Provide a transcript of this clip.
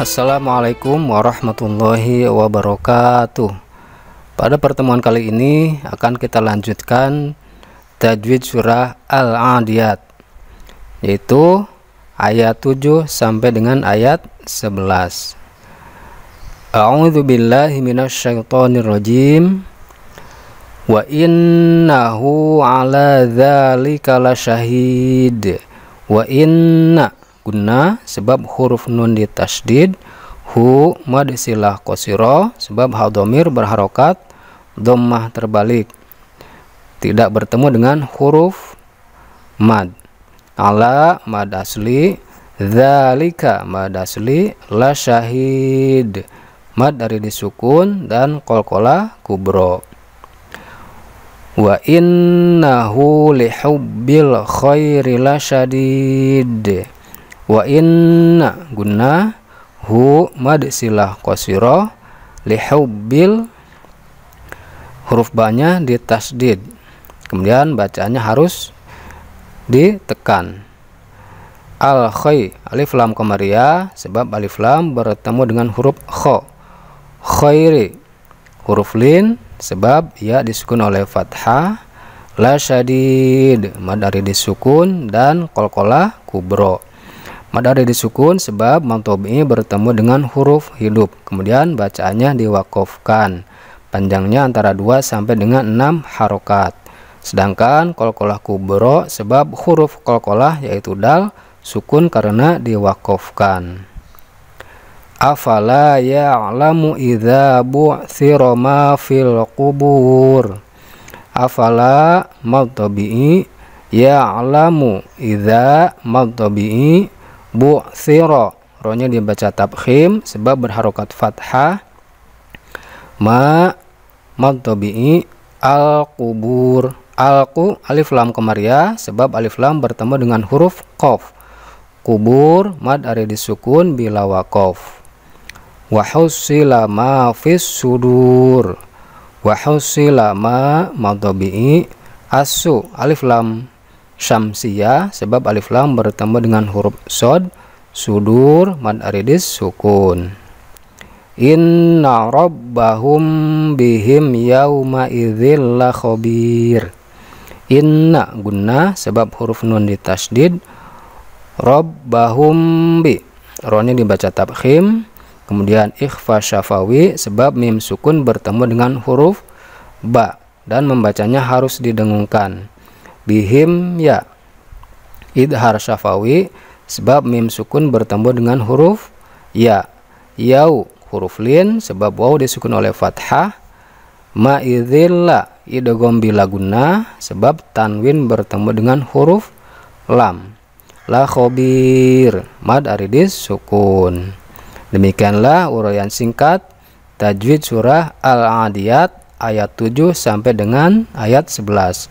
Assalamualaikum warahmatullahi wabarakatuh Pada pertemuan kali ini akan kita lanjutkan Tajwid surah Al-Adiyat Yaitu ayat 7 sampai dengan ayat 11 A'udzu billahi minasyaitonir rajim Wa innahu ala dzalika lasyahid Wa inna guna sebab huruf nun ditasdid hu mad silah kosiro sebab hal berharokat domah terbalik tidak bertemu dengan huruf mad ala mad asli zalika mad asli la syahid mad dari disukun dan kolkola kubro wa innahu lihubbil khairi syadid wa inna guna hu mad silah lihau bil huruf banya tasdid kemudian bacaannya harus ditekan al khay alif lam komaria sebab alif lam bertemu dengan huruf kho khairi huruf lin sebab ia disukun oleh fathah la syadid madari disukun dan kolkola kubro Mad ada disukun sebab mantobi bertemu dengan huruf hidup, kemudian bacaannya diwakofkan. Panjangnya antara 2 sampai dengan 6 harokat. Sedangkan kolkolah kubro sebab huruf kolkolah yaitu dal sukun karena diwakofkan. Afala ya'lamu idza bu'thira ma fil qubur. Afala madtabi'i ya'lamu idza madtabi'i Bu siro ronya dibaca tabkhim sebab berharokat fathah ma madtabi'i al kubur al ku alif lam kemaria sebab alif lam bertemu dengan huruf kof kubur mad ari disukun bila wakof wahusila ma fis sudur wahusila ma madtabi'i asu alif lam syamsia sebab alif lam bertemu dengan huruf sod sudur mad aridis sukun inna rabbahum bihim yauma idzil khabir inna guna sebab huruf nun ditasdid rabbahum bi ronnya dibaca tabkhim kemudian ikhfa syafawi sebab mim sukun bertemu dengan huruf ba dan membacanya harus didengungkan bihim ya idhar syafawi sebab mim sukun bertemu dengan huruf ya yau huruf lin sebab waw disukun oleh fathah ma'idhilla idogom bila guna sebab tanwin bertemu dengan huruf lam la khobir mad aridis sukun demikianlah uraian singkat tajwid surah al-adiyat ayat 7 sampai dengan ayat 11